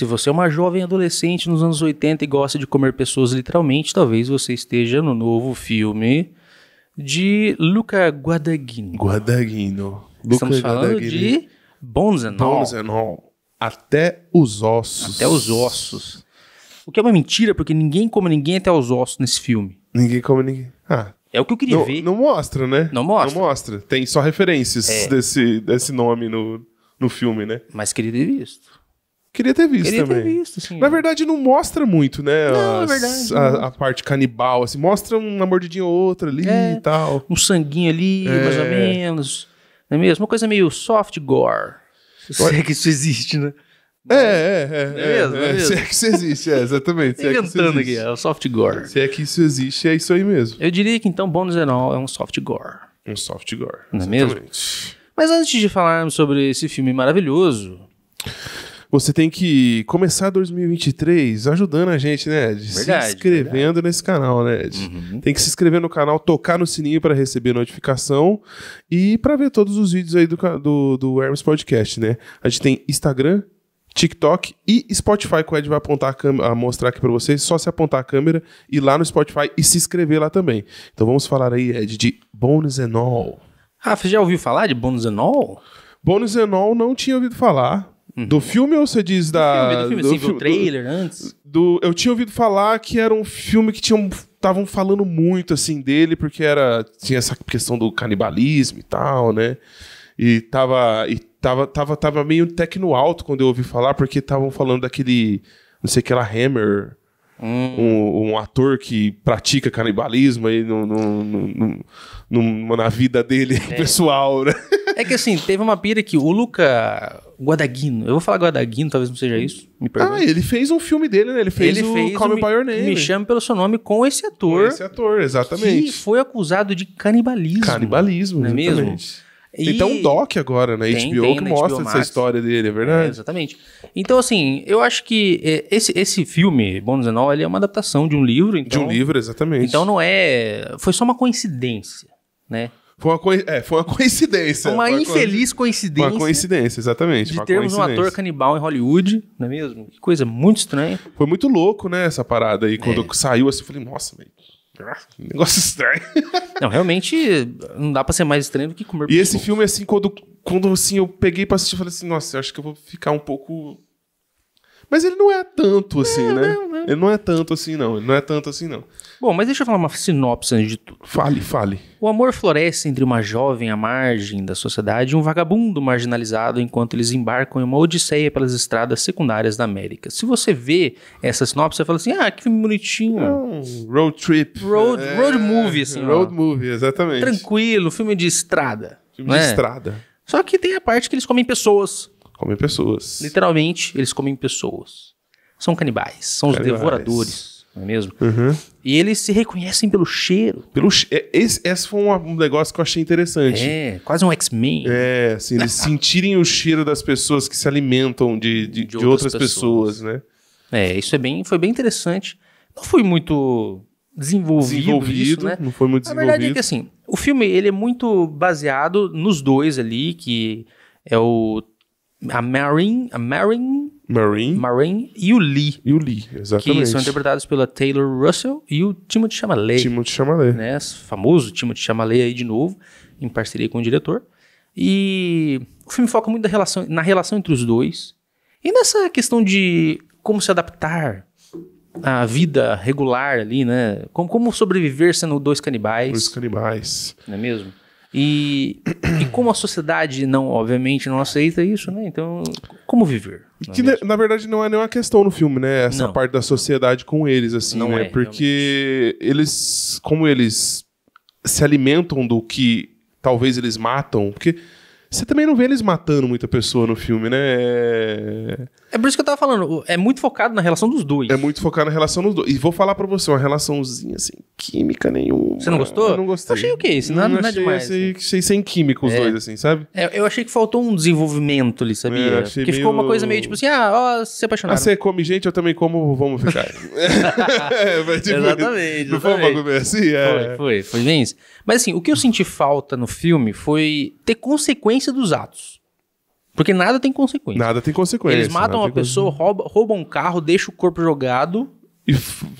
Se você é uma jovem adolescente nos anos 80 e gosta de comer pessoas literalmente, talvez você esteja no novo filme de Luca Guadagnino. Guadagnino. Luca Estamos falando Guadagnino. de Bonzenol. Bonzenol. Até os ossos. Até os ossos. O que é uma mentira, porque ninguém come ninguém até os ossos nesse filme. Ninguém come ninguém. Ah, é o que eu queria não, ver. Não mostra, né? Não mostra. Não mostra. Tem só referências é. desse, desse nome no, no filme, né? Mas queria ter visto. Queria ter visto Queria também. Ter visto, sim. Na verdade, não mostra muito, né? Não, é as, é verdade. A, a, parte canibal, assim, mostra uma mordidinha ou outra ali é, e tal. Um sanguinho ali, é. mais ou menos. Não é mesmo? Uma coisa meio soft gore. Se é que isso existe, né? É, é, é. Não é, é mesmo, é, é, mesmo. Se é que isso existe, é, exatamente. É Inventando aqui, é o soft gore. Se é que isso existe, é isso aí mesmo. Eu diria que então Bônus Enol é um soft gore. Um soft gore. Não é mesmo? Mas antes de falarmos sobre esse filme maravilhoso você tem que começar 2023 ajudando a gente, né, Ed? Verdade, se inscrevendo verdade. nesse canal, né, Ed? Uhum. Tem que se inscrever no canal, tocar no sininho para receber notificação e para ver todos os vídeos aí do, do, do Hermes Podcast, né? A gente tem Instagram, TikTok e Spotify, que o Ed vai apontar a, câmera, mostrar aqui para vocês. Só se apontar a câmera, ir lá no Spotify e se inscrever lá também. Então vamos falar aí, Ed, de Bônus Enol. Rafa, já ouviu falar de Bônus Enol? Bônus Enol não tinha ouvido falar, Uhum. Do filme ou você diz da. Do filme, do filme. Do assim, o trailer do, antes? Do, eu tinha ouvido falar que era um filme que estavam falando muito assim dele, porque era. Tinha essa questão do canibalismo e tal, né? E tava. E tava, tava, tava meio techno alto quando eu ouvi falar, porque estavam falando daquele. Não sei que lá, Hammer. Hum. Um, um, ator que pratica canibalismo aí no, no, no, no na vida dele é. pessoal, né? É que assim, teve uma pira que o Luca Guadagnino, eu vou falar Guadagnino, talvez não seja isso, me pergunte. Ah, ele fez um filme dele, né? Ele fez ele o fez Call Me By Your Name. Me Chame Pelo Seu Nome com esse ator. Com esse ator, exatamente. Que foi acusado de canibalismo. Canibalismo, não é mesmo? E... Tem até um doc agora na né? tem, HBO tem, que né? mostra HBO essa história dele, é verdade? É, exatamente. Então, assim, eu acho que é, esse, esse filme, Bônus Anal, ele é uma adaptação de um livro. Então, de um então livro, exatamente. Então não é... Foi só uma coincidência, né? Foi uma, co... é, foi uma coincidência. Uma, uma infeliz co... coincidência. Uma coincidência, exatamente. De termos um ator canibal em Hollywood, não é mesmo? Que coisa muito estranha. Foi muito louco, né, essa parada aí. Quando é. saiu assim, eu falei, nossa, velho. Negócio estranho. Não, realmente não dá pra ser mais estranho do que comer. E esse filme, assim, quando, quando assim, eu peguei pra assistir, eu falei assim, nossa, eu acho que eu vou ficar um pouco mas ele não é tanto assim, é, né? Não, Ele não é tanto assim, não. Ele não é tanto assim, não. Bom, mas deixa eu falar uma sinopse antes de tudo. Fale, fale. O amor floresce entre uma jovem à margem da sociedade e um vagabundo marginalizado enquanto eles embarcam em uma odisseia pelas estradas secundárias da América. Se você vê essa sinopse, você fala assim, ah, que filme bonitinho. É um road trip. Road, é... road movie, assim. Road ó. movie, exatamente. Tranquilo, filme de estrada. Filme de né? estrada. Só que tem a parte que eles comem pessoas. Comem pessoas. Literalmente, eles comem pessoas. São canibais, são canibais. os devoradores, não é mesmo? Uhum. E eles se reconhecem pelo cheiro. Pelo che é, esse, esse foi um negócio que eu achei interessante. É, quase um X-Men. É, assim, eles sentirem o cheiro das pessoas que se alimentam de, de, de, de outras, outras pessoas. pessoas, né? É, isso é bem, foi bem interessante. Não foi muito desenvolvido, desenvolvido isso, né? Não foi muito desenvolvido. A verdade é que assim, o filme ele é muito baseado nos dois ali, que é o a Marin, a Marin, Marin, e o Lee. E o Lee, exatamente. Que são interpretados pela Taylor Russell e o Timothy Chalamet. Timothy Chalamet. Né, famoso Timothy Chalamet aí de novo, em parceria com o diretor. E o filme foca muito relação, na relação entre os dois e nessa questão de como se adaptar a vida regular ali, né? Como, como sobreviver sendo dois canibais. Dois canibais. Não é mesmo? E, e, como a sociedade não, obviamente, não aceita isso, né? Então, como viver? Que na, né, na, verdade não é nenhuma questão no filme, né? Essa não. parte da sociedade com eles, assim, não né? É, Porque realmente. eles. Como eles se alimentam do que talvez eles matam, porque. Você também não vê eles matando muita pessoa no filme, né? É... É por isso que eu tava falando, é muito focado na relação dos dois. É muito focado na relação dos dois. E vou falar pra você, uma relaçãozinha assim, química nenhuma. Você não gostou? Eu não gostei. Eu achei o quê? Isso não, é- não, não é demais. Achei, né? achei sem química os é. dois, assim, sabe? É, eu achei que faltou um desenvolvimento ali, sabia? É, Porque meio... ficou uma coisa meio tipo assim, ah, ó, se apaixonaram. Ah, você come gente, eu também como, vamos ficar. é, mas, tipo, exatamente, exatamente. Não foi uma bagulho assim? É. Foi, foi, foi bem isso. Mas assim, o que eu senti falta no filme foi ter consequência dos atos. Porque nada tem consequência. Nada tem consequência. Eles matam uma pessoa, roubam, roubam um carro, deixam o corpo jogado. E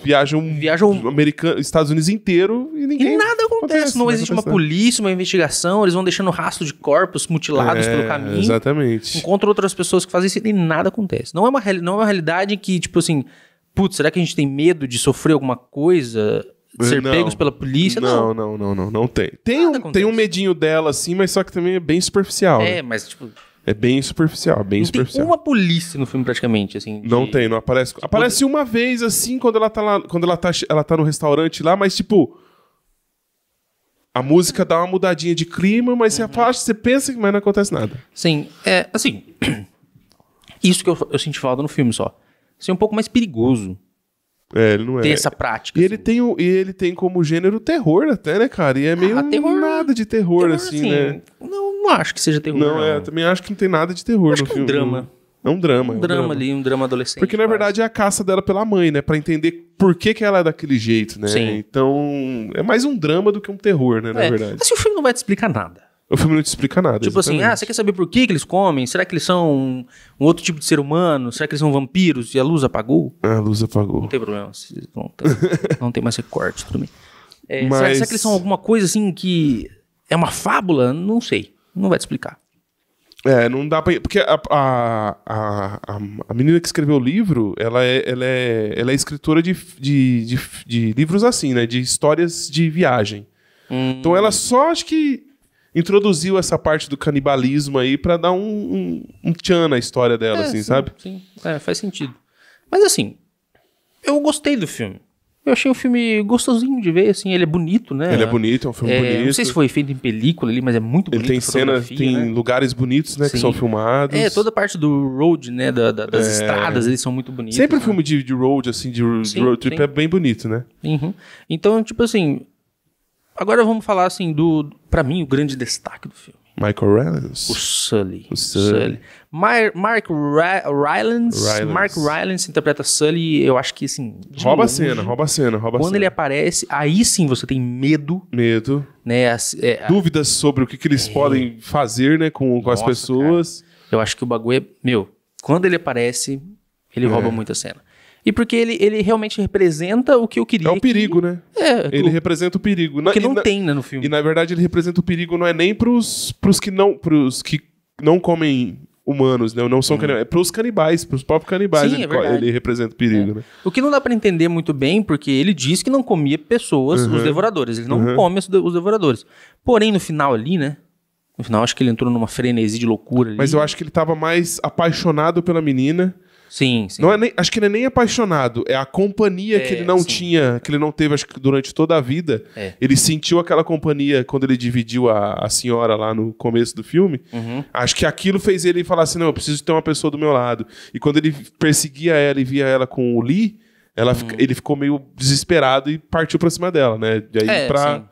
viajam, viajam... Americano, Estados Unidos inteiro e ninguém. E nada acontece. acontece não existe uma polícia, uma investigação. Eles vão deixando rastro de corpos mutilados é, pelo caminho. Exatamente. Encontram outras pessoas que fazem isso e nada acontece. Não é uma, não é uma realidade que, tipo assim, putz, será que a gente tem medo de sofrer alguma coisa? De ser não, pegos pela polícia? Não, não, não, não, não, não tem. Tem um, tem um medinho dela, assim, mas só que também é bem superficial. É, né? mas tipo. É bem superficial, bem não superficial. Tem uma polícia no filme praticamente, assim. De... Não tem, não aparece. Tipo, aparece uma vez assim quando ela tá lá, quando ela tá, ela tá no restaurante lá, mas tipo a música dá uma mudadinha de clima, mas uhum. você afasta, você pensa que mas não acontece nada. Sim, é assim. isso que eu, eu senti falta no filme só. Ser é um pouco mais perigoso. É, ele não é. Ter essa prática. E assim. ele, tem o, e ele tem como gênero terror até, né, cara? E é meio ah, terror, nada de terror, terror assim, assim, né? Não, não acho que seja terror. Não, é, não. é, também acho que não tem nada de terror acho no que é filme. É um drama. É um drama. Um, é um drama, drama, ali, um drama adolescente. Porque na verdade é a caça dela pela mãe, né? Pra entender por que, que ela é daquele jeito, né? Sim. Então é mais um drama do que um terror, né? É. Na verdade. Assim, o filme não vai te explicar nada. O filme não te explica nada. Tipo assim, exatamente. assim, ah, você quer saber por que, que eles comem? Será que eles são um, um, outro tipo de ser humano? Será que eles são vampiros? E a luz apagou? Ah, a luz apagou. Não tem problema. Não tem, não tem mais recorte, tudo bem. É, Mas... será, será que eles são alguma coisa assim que é uma fábula? Não sei não vai te explicar. É, não dá pra. Porque a, a, a, a menina que escreveu o livro, ela é, ela é, ela é escritora de, de, de, de livros assim, né? De histórias de viagem. Hum. Então ela só acho que introduziu essa parte do canibalismo aí para dar um, um, um, tchan na história dela, é, assim, sim, sabe? Sim, é, faz sentido. Mas assim, eu gostei do filme. Eu achei o filme gostosinho de ver, assim, ele é bonito, né? Ele é bonito, é um filme é, bonito. Não sei se foi feito em película ali, mas é muito bonito. Ele tem cenas, tem né? lugares bonitos, né, Sim. que são filmados. É, toda a parte do road, né, da, da, das é. estradas, eles são muito bonitos. Sempre né? filme de, de, road, assim, de, Sim, road trip tem. é bem bonito, né? Uhum. Então, tipo assim, agora vamos falar, assim, do, para mim, o grande destaque do filme. Michael Rylance? O Sully. O Sully. Sully. Mar Mark Rylance, Mark Rylance interpreta Sully, eu acho que assim. Rouba longe, a cena, rouba a cena, rouba Quando a cena. ele aparece, aí sim você tem medo. Medo. Né, as, é, Dúvidas a... sobre o que, que eles é. podem fazer né, com, Nossa, com as pessoas. Cara. Eu acho que o bagulho é. Meu, quando ele aparece, ele é. rouba muita cena e porque ele, ele realmente representa o que eu queria. É o perigo, que... né? É. Ele o... representa o perigo. Na, que não na... tem né, no filme. E na verdade ele representa o perigo não é nem pros, pros que não pros que não comem humanos, né? Não são uhum. canibais. É pros canibais, pros próprios canibais Sim, ele, é ele, representa o perigo, é. né? O que não dá para entender muito bem, porque ele diz que não comia pessoas, uhum. os devoradores. Ele não uhum. come os, devoradores. Porém, no final ali, né? No final, acho que ele entrou numa frenesi de loucura ali. Mas eu acho que ele tava mais apaixonado pela menina Sim, sim. Não é nem, acho que ele é nem apaixonado, é a companhia é, que ele não sim. tinha, que ele não teve acho que durante toda a vida. É. Ele sentiu aquela companhia quando ele dividiu a, a senhora lá no começo do filme. Uhum. Acho que aquilo fez ele falar assim: não, eu preciso ter uma pessoa do meu lado. E quando ele perseguia ela e via ela com o Lee, ela, uhum. ele ficou meio desesperado e partiu pra cima dela, né? de aí é, pra... Sim.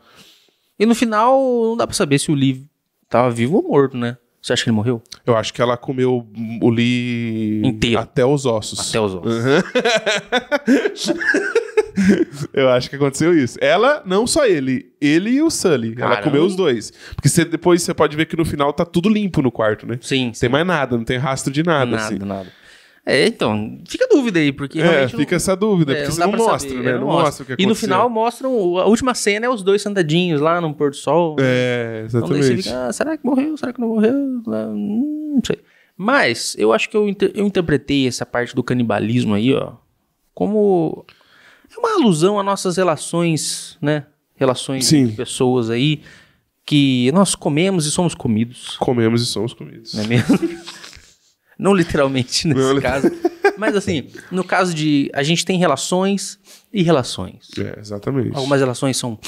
E no final, não dá pra saber se o Lee tava vivo ou morto, né? Você acha que ele morreu? Eu acho que ela comeu o Lee inteiro. Até os ossos. Até os ossos. Uhum. Eu acho que aconteceu isso. Ela, não só ele, ele e o Sully. Caramba. Ela comeu os dois. Porque cê, depois você pode ver que no final tá tudo limpo no quarto, né? Sim. Não tem mais nada, não tem rastro de nada. Nada, assim. nada. É, então, fica a dúvida aí, porque É, fica não, essa dúvida, é, porque você não, mostra, saber, né? Não, não mostra o que aconteceu. E no final mostram, a última cena é os dois sandadinhos lá no pôr do sol. É, então, exatamente. Então, fica, ah, será que morreu? Será que não morreu? Não sei. Mas eu acho que eu, inter eu interpretei essa parte do canibalismo aí, ó, como é uma alusão às nossas relações, né? Relações Sim. de pessoas aí que nós comemos e somos comidos. Comemos e somos comidos. Não é mesmo? Não literalmente nesse Não, caso. Mas assim, no caso de. A gente tem relações e relações. É, exatamente. Algumas relações são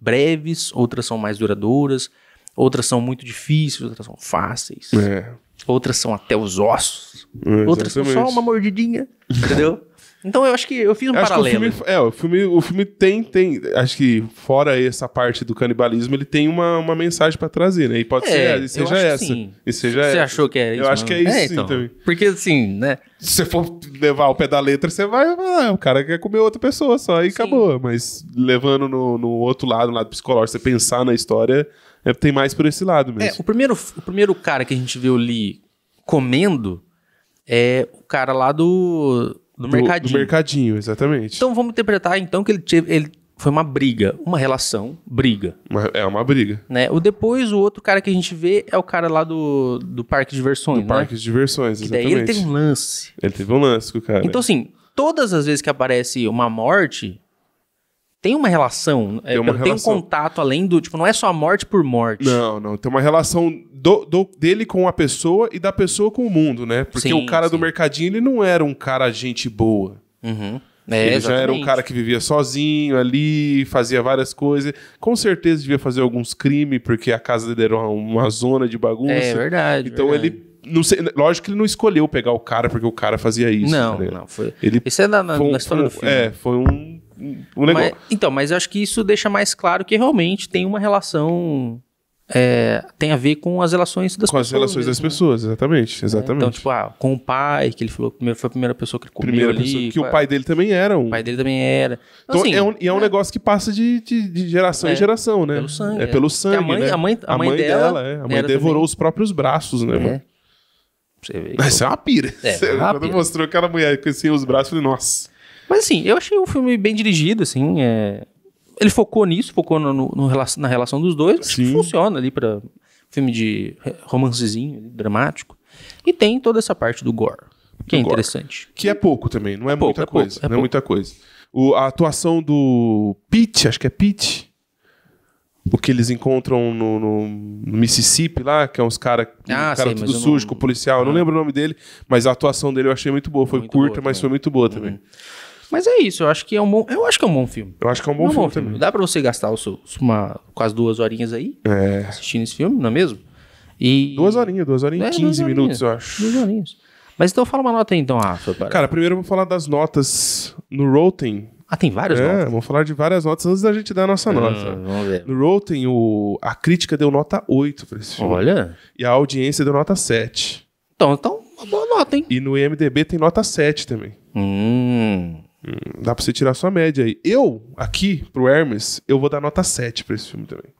breves, outras são mais duradouras, outras são muito difíceis, outras são fáceis. É. Outras são até os ossos. É, outras são só uma mordidinha. Entendeu? Então eu acho que eu fiz um eu paralelo. o filme, é, o filme, o filme tem, tem. Acho que fora essa parte do canibalismo, ele tem uma, uma mensagem para trazer, né? E pode é, ser, e seja essa. Sim. E seja Você essa. achou que é isso? Eu mesmo? acho que é isso é, então. sim, também. Porque assim, né? Se você for levar o pé da letra, você vai. Ah, o cara quer comer outra pessoa só e sim. acabou. Mas levando no, no outro lado, no lado psicológico, você pensar na história, é, tem mais por esse lado é, mesmo. É, o primeiro, o primeiro cara que a gente viu ali comendo é o cara lá do do, mercadinho. Do mercadinho, exatamente. Então vamos interpretar então que ele, teve, ele foi uma briga, uma relação, briga. É uma briga. Né? O depois, o outro cara que a gente vê é o cara lá do, do parque de diversões, do né? parque de diversões, exatamente. Que daí ele teve um lance. Ele teve um lance com o cara. Então assim, todas as vezes que aparece uma morte, tem uma relação, é, tem, uma tem um contato além do, tipo, não é só a morte por morte. Não, não, tem uma relação do, do dele com a pessoa e da pessoa com o mundo, né? Porque sim, o cara sim. do mercadinho, ele não era um cara gente boa. Uhum. É, ele exatamente. já era um cara que vivia sozinho ali, fazia várias coisas. Com certeza devia fazer alguns crimes, porque a casa dele era uma, zona de bagunça. É verdade. Então verdade. ele não sei, lógico que ele não escolheu pegar o cara porque o cara fazia isso. Não, né? não. Foi, ele, isso é na, na, foi, na história do filme. É, foi um o negócio. Mas, então, mas eu acho que isso deixa mais claro que realmente tem uma relação. É, tem a ver com as relações das com pessoas. Com as relações mesmo, das né? pessoas, exatamente. É, exatamente. É, então, tipo, ah, com o pai, que ele falou que foi a primeira pessoa que ele comeu primeira ali, pessoa, que o pai dele também era um. O pai dele também era. Então, assim, é um, e é um é. negócio que passa de, de, de geração em é, geração, né? Pelo sangue. É, pelo sangue. A mãe, né? a mãe, a mãe, a mãe dela, dela a mãe devorou também. os próprios braços, né, mano? Você vê. Isso é uma pira. É, Você, uma pira. mostrou aquela mulher que assim, os braços, e falei, nossa. Mas assim, eu achei o filme bem dirigido, assim. É... Ele focou nisso, focou no, no, na relação dos dois, mas funciona ali para filme de é, romancezinho, dramático. E tem toda essa parte do gore, que é do é gore. interessante. Que é pouco também, não é, é pouco, muita é coisa. Pouco, é não pouco. é muita coisa. O, a atuação do Pete, acho que é Pete o que eles encontram no, no, no, Mississippi lá, que é uns caras ah, cara tudo sujo, não... com policial, ah. não lembro o nome dele, mas a atuação dele eu achei muito boa. Foi muito curta, boa mas foi muito boa uhum. também. Uhum. Mas é isso, eu acho que é um bom. Eu acho que é um bom filme. Eu acho que é um bom, é um filme, bom filme, também. Dá pra você gastar os, uma, quase duas horinhas aí é. assistindo esse filme, não é mesmo? E... Duas horinhas, duas horinhas e é, 15 horinhas, minutos, eu acho. Duas horinhas. Mas então fala uma nota aí, então, Rafa. Para. Cara, primeiro eu vou falar das notas no Rotten. Ah, tem várias é, notas? vamos falar de várias notas antes da gente dar a nossa hum, nota. Vamos ver. No Rotten, o, a crítica deu nota 8 pra esse filme. Olha. E a audiência deu nota 7. Então, então, uma boa nota, hein? E no IMDB tem nota 7 também. Hum. Hum, dá pra você tirar sua média aí. Eu, aqui, pro Hermes, eu vou dar nota 7 pra esse filme também.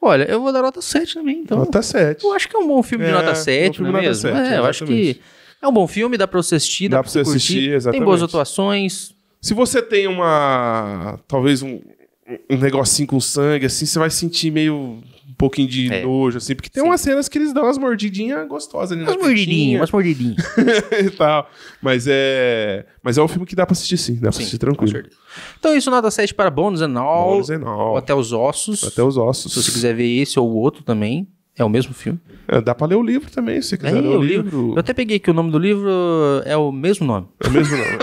Olha, eu vou dar nota 7 também, então. Nota 7. Eu acho que é um bom filme de é, nota 7, é não é mesmo? 7, é, exatamente. eu acho que é um bom filme, dá pra você assistir, dá, dá pra você assistir, exatamente. tem boas atuações. Se você tem uma. talvez um, um negocinho com sangue, assim, você vai sentir meio pouquinho de é. nojo, assim, porque tem Sim. umas cenas que eles dão umas mordidinhas gostosas ali umas mordidinhas, umas mordidinhas. e tal. Mas é. Mas é um filme que dá pra assistir sim, dá pra assistir tranquilo. Então é isso, nota 7 para Bônus and All. Bônus and All. Ou até os ossos. Até os ossos. Se você quiser ver esse ou o outro também. É o mesmo filme. É, dá pra ler o livro também, se quiser é, ler o, livro. livro. Eu até peguei que o nome do livro é o mesmo nome. É o mesmo nome.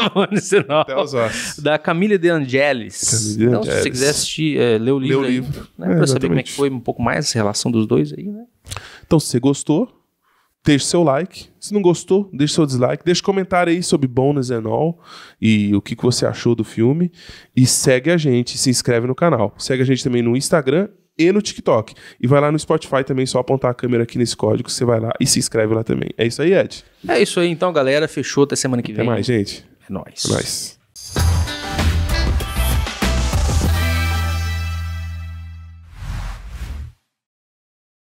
Até os ossos. Da Camila De Angelis. Camille então, Angelis. se você quiser assistir, é, ler o livro. Ler o livro. Para né, pra saber como é que foi um pouco mais a relação dos dois aí, né? Então, se você gostou, deixe seu like. Se não gostou, deixe seu dislike. Deixe comentário aí sobre Bonus and All e o que, que você achou do filme. E segue a gente, se inscreve no canal. Segue a gente também no Instagram e no TikTok. E vai lá no Spotify também, só apontar a câmera aqui nesse código, você vai lá e se inscreve lá também. É isso aí, Ed. É isso aí, então, galera. Fechou até semana que vem. Até mais, gente. É nóis. É nóis.